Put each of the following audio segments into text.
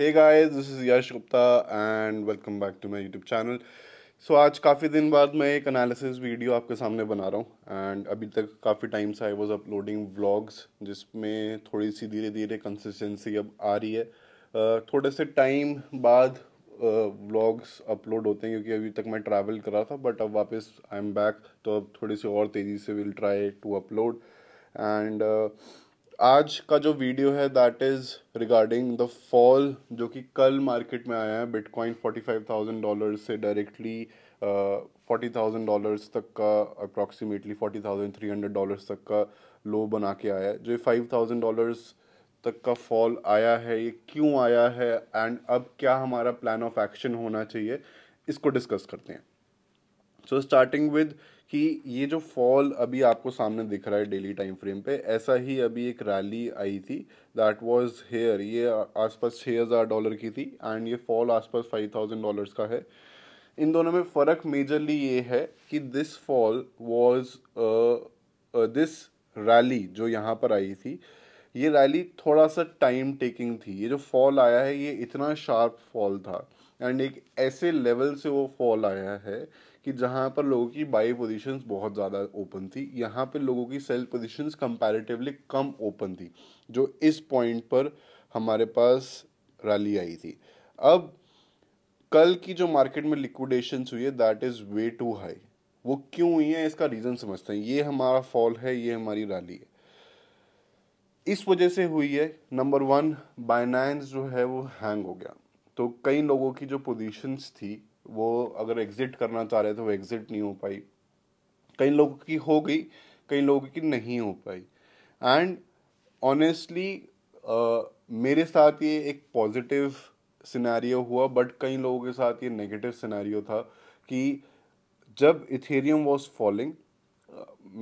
Hey guys this is Yash Gupta and welcome back to my YouTube channel so आज काफ़ी दिन बाद मैं एक एनालिसिस वीडियो आपके सामने बना रहा हूँ एंड अभी तक काफ़ी टाइम से आई वाज अपलोडिंग व्लॉग्स जिसमें थोड़ी सी धीरे धीरे कंसिस्टेंसी अब आ रही है थोड़े से टाइम बाद व्लॉग्स अपलोड होते हैं क्योंकि अभी तक मैं ट्रैवल कर रहा था बट अब वापस आई एम बैक तो अब थोड़ी सी और तेज़ी से will try to upload and आज का जो वीडियो है that is regarding the fall जो कि कल मार्केट में आया है bitcoin forty five thousand dollar से डायरेक्टली फोर्टी थाउजेंड डॉलर्स तक का approximately forty thousand three hundred dollars तक का लो बना के आया है जो फाइव थाउजेंड डॉलर्स तक का फॉल आया है ये क्यों आया है एंड अब क्या हमारा प्लान ऑफ एक्शन होना चाहिए इसको डिस्कस करते हैं सो स्टार्टिंग विद कि ये जो फॉल अभी आपको सामने दिख रहा है डेली टाइम फ्रेम पे ऐसा ही अभी एक रैली आई थी दैट वाज हेयर ये आसपास छः हज़ार डॉलर की थी एंड ये फॉल आसपास फाइव थाउजेंड डॉलर्स का है इन दोनों में फ़र्क मेजरली ये है कि this fall was this rally जो यहाँ पर आई थी ये रैली थोड़ा सा टाइम टेकिंग थी ये जो फॉल आया है ये इतना शार्प फॉल था एंड एक ऐसे लेवल से वो फॉल आया है कि जहाँ पर लोगों की बाई पोजीशंस बहुत ज़्यादा ओपन थी यहाँ पर लोगों की सेल पोजीशंस कंपैरेटिवली कम ओपन थी जो इस पॉइंट पर हमारे पास रैली आई थी अब कल की जो मार्केट में लिक्विडेशन हुई है that is way too high वो क्यों हुई है इसका रीज़न समझते हैं ये हमारा फॉल है ये हमारी रैली है इस वजह से हुई है नंबर वन बाइनांस जो है वो हैंग हो गया तो कई लोगों की जो पोजीशंस थी वो अगर एग्ज़िट करना चाह रहे थे वो एग्ज़िट नहीं हो पाई कई लोगों की हो गई कई लोगों की नहीं हो पाई एंड ऑनेस्टली uh, मेरे साथ ये एक पॉजिटिव सिनेरियो हुआ बट कई लोगों के साथ ये नेगेटिव सिनेरियो था कि जब इथेरियम वाज फॉलिंग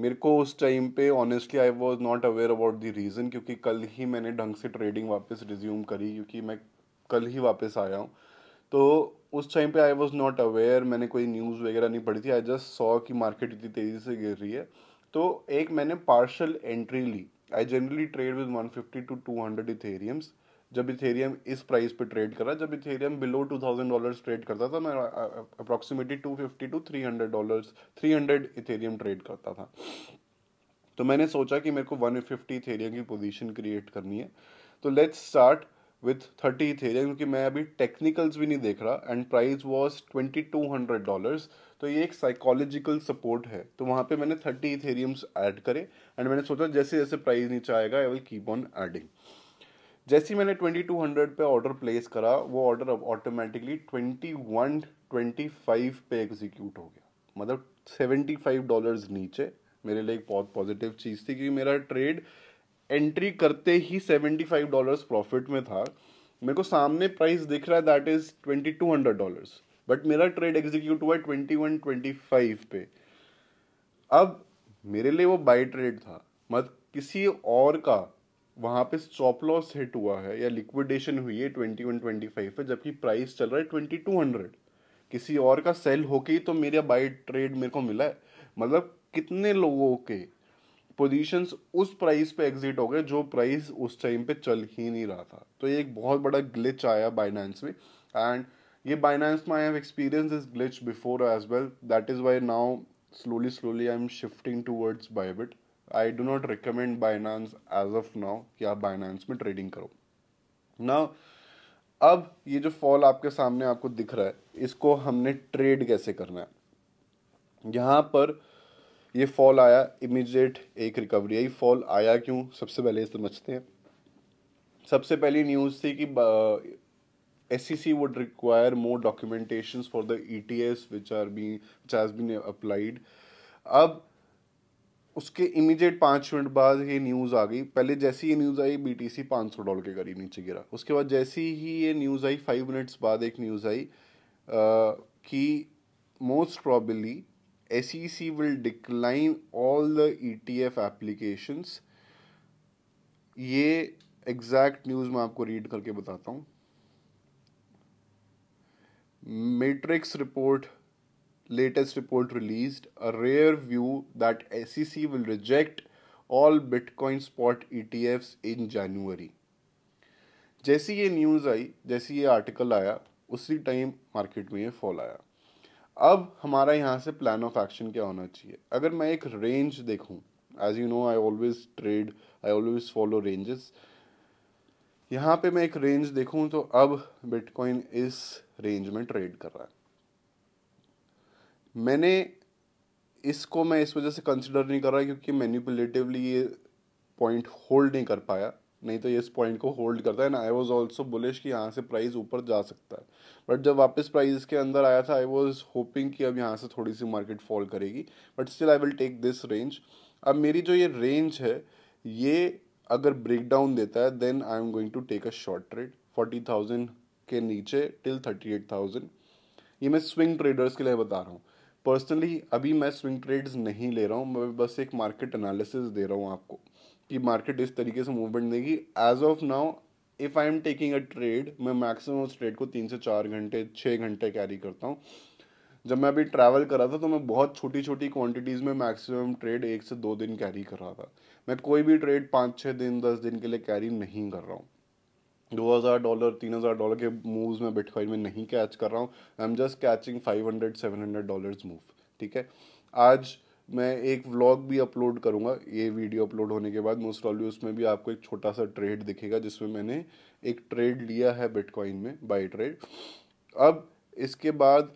मेरे को उस टाइम पे honestly I was not aware about the reason क्योंकि कल ही मैंने ढंग से ट्रेडिंग वापस रिज्यूम करी क्योंकि मैं कल ही वापस आया हूँ तो उस टाइम पे आई वॉज नॉट अवेयर मैंने कोई न्यूज़ वगैरह नहीं पढ़ी थी आई जस्ट सॉ कि मार्केट इतनी तेज़ी से गिर रही है तो एक मैंने पार्शल एंट्री ली I generally trade with 150 to 200 Ethereums जब इथेरियम इस प्राइस पे ट्रेड करा जब Ethereum below two thousand dollar trade करता था मैं approximately two fifty to three hundred dollar three hundred Ethereum trade करता था तो मैंने सोचा कि मेरे को वन फिफ्टी इथेरियम की पोजीशन क्रिएट करनी है तो लेट्स स्टार्ट विथ थर्टी थे क्योंकि मैं अभी टेक्निकल्स भी नहीं देख रहा and price was twenty two hundred dollars तो ये एक साइकोलॉजिकल सपोर्ट है तो वहाँ पे मैंने थर्टी इथेरियम्स ऐड करे एंड मैंने सोचा जैसे जैसे प्राइस नीचे आएगा I will keep on adding जैसे ही मैंने ट्वेंटी टू हंड्रेड पर ऑर्डर प्लेस करा वो ऑर्डर अब automatically twenty one twenty five पे एग्जीक्यूट हो गया मतलब सेवेंटी फाइव डॉलर्स नीचे मेरे लिए एक बहुत पॉजिटिव चीज़ थी क्योंकि मेरा ट्रेड एंट्री करते ही सेवेंटी फाइव डॉलर प्रॉफिट में था मेरे को सामने प्राइस दिख रहा है that is twenty two hundred dollar but मेरा ट्रेड एग्जीक्यूट हुआ ट्वेंटी वन ट्वेंटी फाइव पे अब मेरे लिए वो बाई ट्रेड था मत किसी और का वहाँ पे स्टॉप लॉस हिट हुआ है या लिक्विडेशन हुई है ट्वेंटी वन ट्वेंटी फाइव पे जबकि प्राइस चल रहा है ट्वेंटी टू हंड्रेड किसी और का सेल होके ही तो मेरा बाई ट्रेड मेरे को मिला है मतलब कितने लोगों के पोजीशंस उस प्राइस पे एग्जिट हो गए जो प्राइस उस टाइम पे चल ही नहीं रहा था तो ये एक बहुत बड़ा ग्लिच आया बाइनेंस में एंड ये बाइनेंस में I have experience this glitch before as well that is why now slowly slowly slowly i'm shifting towards bybit I do not recommend Binance as of now कि आप Binance में trading करो now अब ये जो fall आपके सामने आपको दिख रहा है इसको हमने ट्रेड कैसे करना है यहाँ पर uh, ये फॉल आया इमीडिएट एक रिकवरी आई फॉल आया क्यों सबसे पहले समझते हैं सबसे पहली न्यूज़ थी कि S E C would require more documentation for the E T S which are be which has been applied अब उसके इमीडिएट पाँच मिनट बाद ये न्यूज़ आ गई पहले जैसी ये न्यूज़ आई बी टी सी पाँच सौ डॉलर के करीब नीचे गिरा उसके बाद जैसी ही ये न्यूज़ आई फाइव मिनट्स बाद एक न्यूज़ आई कि most probably S SEC will decline all the ETF applications. ये एग्जैक्ट न्यूज मैं आपको रीड करके बताता हूँ metrics report latest report release a rare view that S C will reject all bitcoin spot E T F in January जैसी ये news आई जैसी ये आर्टिकल आया उसी टाइम मार्केट में ये फॉल आया अब हमारा यहाँ से प्लान ऑफ एक्शन क्या होना चाहिए अगर मैं एक रेंज देखूँ as you know I always trade I always follow ranges यहाँ पे मैं एक रेंज देखूँ तो अब बिटकॉइन इस रेंज में ट्रेड कर रहा है मैंने इसको मैं इस वजह से कंसिडर नहीं कर रहा क्योंकि मैनिपुलेटिवली ये पॉइंट होल्ड नहीं कर पाया नहीं तो ये इस पॉइंट को होल्ड करता है ना आई वॉज ऑल्सो बुलिश कि यहाँ से प्राइस ऊपर जा सकता है बट जब वापस प्राइस के अंदर आया था आई वॉज होपिंग कि अब यहाँ से थोड़ी सी मार्केट फॉल करेगी but still I will take this range अब मेरी जो ये रेंज है ये अगर ब्रेक डाउन देता है then I am going to take a short trade forty thousand के नीचे टिल थर्टी एट थाउजेंड ये मैं स्विंग ट्रेडर्स के लिए बता रहा हूँ पर्सनली अभी मैं स्विंग ट्रेड्स नहीं ले रहा हूँ मैं बस एक मार्केट एनालिसिस दे रहा हूँ आपको कि मार्केट इस तरीके से मूवमेंट देगी as of now if I am taking a trade मैं मैक्सिमम उस ट्रेड को तीन से चार घंटे छः घंटे कैरी करता हूँ जब मैं अभी ट्रैवल कर रहा था तो मैं बहुत छोटी छोटी क्वांटिटीज़ में मैक्सिमम ट्रेड एक से दो दिन कैरी कर रहा था मैं कोई भी ट्रेड पाँच छः दिन दस दिन के लिए कैरी नहीं कर रहा हूँ दो हज़ार डॉलर तीन हज़ार डॉलर के मूव्स मैं बिटकॉइन में नहीं कैच कर रहा हूँ I am just catching five hundred seven hundred dollar move ठीक है आज मैं एक व्लॉग भी अपलोड करूंगा ये वीडियो अपलोड होने के बाद मोस्ट ऑलवी उसमें भी आपको एक छोटा सा ट्रेड दिखेगा जिसमें मैंने एक ट्रेड लिया है बिटकॉइन में बाई ट्रेड अब इसके बाद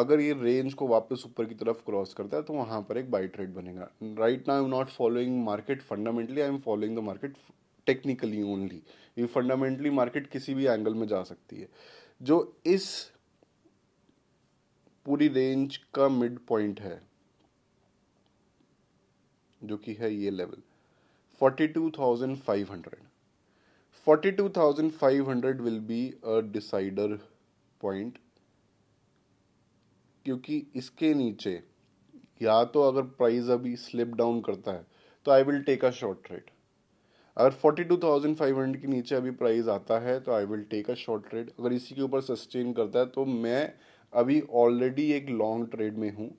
अगर ये रेंज को वापस ऊपर की तरफ क्रॉस करता है तो वहाँ पर एक बाई ट्रेड बनेगा राइट ना I am not following market fundamentally I am following the market technically only ये फंडामेंटली मार्केट किसी भी एंगल में जा सकती है जो इस पूरी रेंज का मिड पॉइंट है जो कि है ये level 42,500 42,500 will be a decider point क्योंकि इसके नीचे या तो अगर प्राइस अभी स्लिप डाउन करता है तो I will take a short trade अगर 42,500 के नीचे अभी प्राइस आता है तो I will take a short trade अगर इसी के ऊपर सस्टेन करता है तो मैं अभी ऑलरेडी एक लॉन्ग ट्रेड में हूँ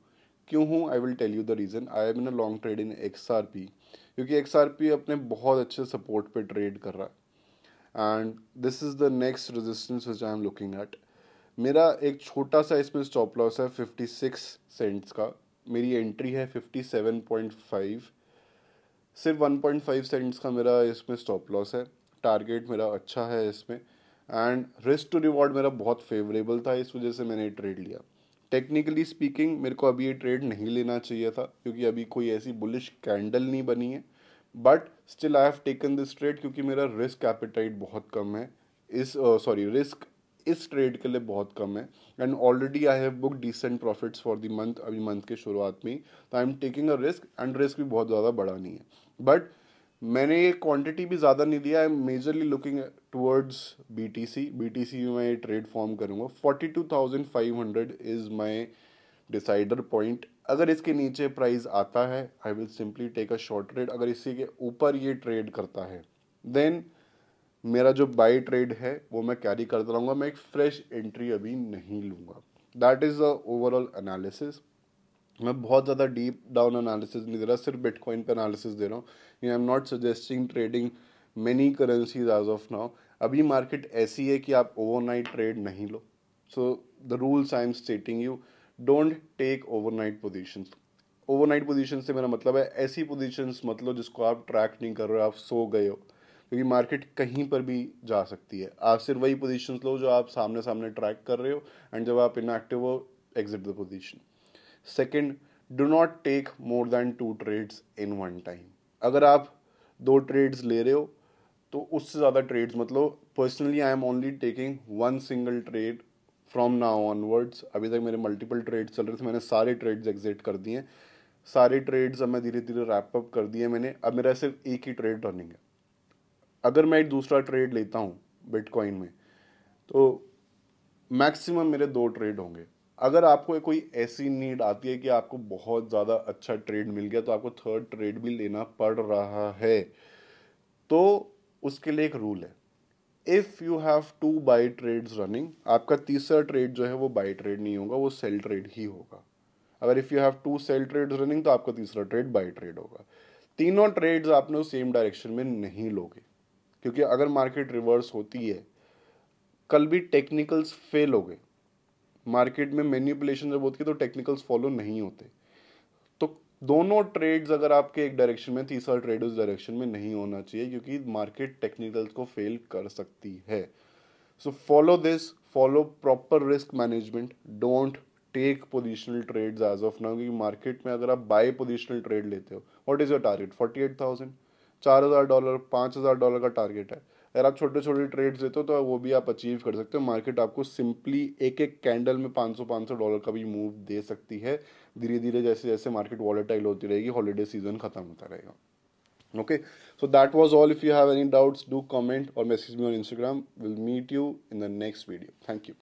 क्यों हूँ I will tell you the reason I am in a long trade in X R P क्योंकि एक्स आर पी अपने बहुत अच्छे सपोर्ट पे ट्रेड कर रहा है and this is the next resistance which I am looking at मेरा एक छोटा सा इसमें स्टॉप लॉस है फिफ्टी सिक्स सेंट्स का मेरी एंट्री है फिफ्टी सेवन पॉइंट फाइव सिर्फ वन पॉइंट फाइव सेंट्स का मेरा इसमें स्टॉप लॉस है टारगेट मेरा अच्छा है इसमें एंड रिस्क टू रिवॉर्ड मेरा बहुत फेवरेबल था इस वजह से मैंने ट्रेड लिया टेक्निकली स्पीकिंग मेरे को अभी ये ट्रेड नहीं लेना चाहिए था क्योंकि अभी कोई ऐसी बुलिश कैंडल नहीं बनी है but still I have taken this trade क्योंकि मेरा रिस्क एपिटाइट बहुत कम है इस सॉरी uh, रिस्क इस ट्रेड के लिए बहुत कम है and already I have book decent profits for the month अभी मंथ के शुरुआत में तो I am taking a risk and risk भी बहुत ज़्यादा बड़ा नहीं है बट मैंने ये क्वांटिटी भी ज़्यादा नहीं लिया I am majorly looking towards B T C B T C में ट्रेड फॉर्म करूँगा forty two thousand five hundred is my decider point अगर इसके नीचे प्राइस आता है I will simply take a short trade अगर इसी के ऊपर ये ट्रेड करता है देन मेरा जो बाई ट्रेड है वो मैं कैरी करता रहूँगा मैं एक फ्रेश एंट्री अभी नहीं लूँगा that is the overall analysis मैं बहुत ज़्यादा डीप डाउन एनालिसिस नहीं दे रहा सिर्फ बिटकॉइन पे एनालिसिस दे रहा हूँ you I am not suggesting trading many currencies as of now अभी मार्केट ऐसी है कि आप ओवरनाइट ट्रेड नहीं लो so the rules I am stating you don't take overnight over overnight position से मेरा मतलब है ऐसी पोजिशंस मतलब जिसको आप ट्रैक नहीं कर रहे हो आप सो गए हो क्योंकि मार्केट कहीं पर भी जा सकती है आप सिर्फ वही पोजिशंस लो जो आप सामने सामने ट्रैक कर रहे हो एंड जब आप इनएक्टिव हो exit the position second do not take more than two trades in one time अगर आप दो ट्रेड्स ले रहे हो तो उससे ज़्यादा ट्रेड्स मतलब personally I am only taking one single trade from now onwards अभी तक मेरे मल्टीपल ट्रेड्स चल रहे थे मैंने सारे ट्रेड्स एग्जिट कर दिए सारे ट्रेड्स अब मैं धीरे धीरे रैप अप कर दिए मैंने अब मेरा सिर्फ एक ही ट्रेड रनिंग है अगर मैं एक दूसरा ट्रेड लेता हूँ बिटकॉइन में तो मैक्सिमम मेरे दो ट्रेड होंगे अगर आपको कोई ऐसी नीड आती है कि आपको बहुत ज़्यादा अच्छा ट्रेड मिल गया तो आपको थर्ड ट्रेड भी लेना पड़ रहा है तो उसके लिए एक रूल है if you have two buy trades running आपका तीसरा ट्रेड जो है वो बाई ट्रेड नहीं होगा वो सेल ट्रेड ही होगा अगर if you have two sell trades running तो आपका तीसरा ट्रेड बाई ट्रेड होगा तीनों ट्रेड्स आपने सेम डायरेक्शन में नहीं लोगे क्योंकि अगर मार्केट रिवर्स होती है कल भी टेक्निकल्स फेल हो गए मार्केट में मैन्यूपुलेशन जब होती है तो टेक्निकल्स फॉलो नहीं होते तो दोनों ट्रेड्स अगर आपके एक डायरेक्शन में तीसरा ट्रेड उस डायरेक्शन में नहीं होना चाहिए क्योंकि मार्केट टेक्निकल्स को फेल कर सकती है so follow this follow proper risk management don't take positional trades as of now क्योंकि मार्केट में अगर आप बाय पोजिशनल ट्रेड लेते हो what is your target forty eight thousand चार हज़ार डॉलर पाँच हज़ार डॉलर का टारगेट है अगर आप छोटे छोटे ट्रेड्स देते हो तो वो भी आप अचीव कर सकते हो मार्केट आपको सिंपली एक एक कैंडल में पाँच सौ पाँच सौ डॉलर का भी मूव दे सकती है धीरे धीरे जैसे जैसे मार्केट वॉलेटाइल होती रहेगी हॉलीडे सीजन खत्म होता रहेगा okay so that was all if you have any doubts do comment और message me on Instagram will meet you in the next video thank you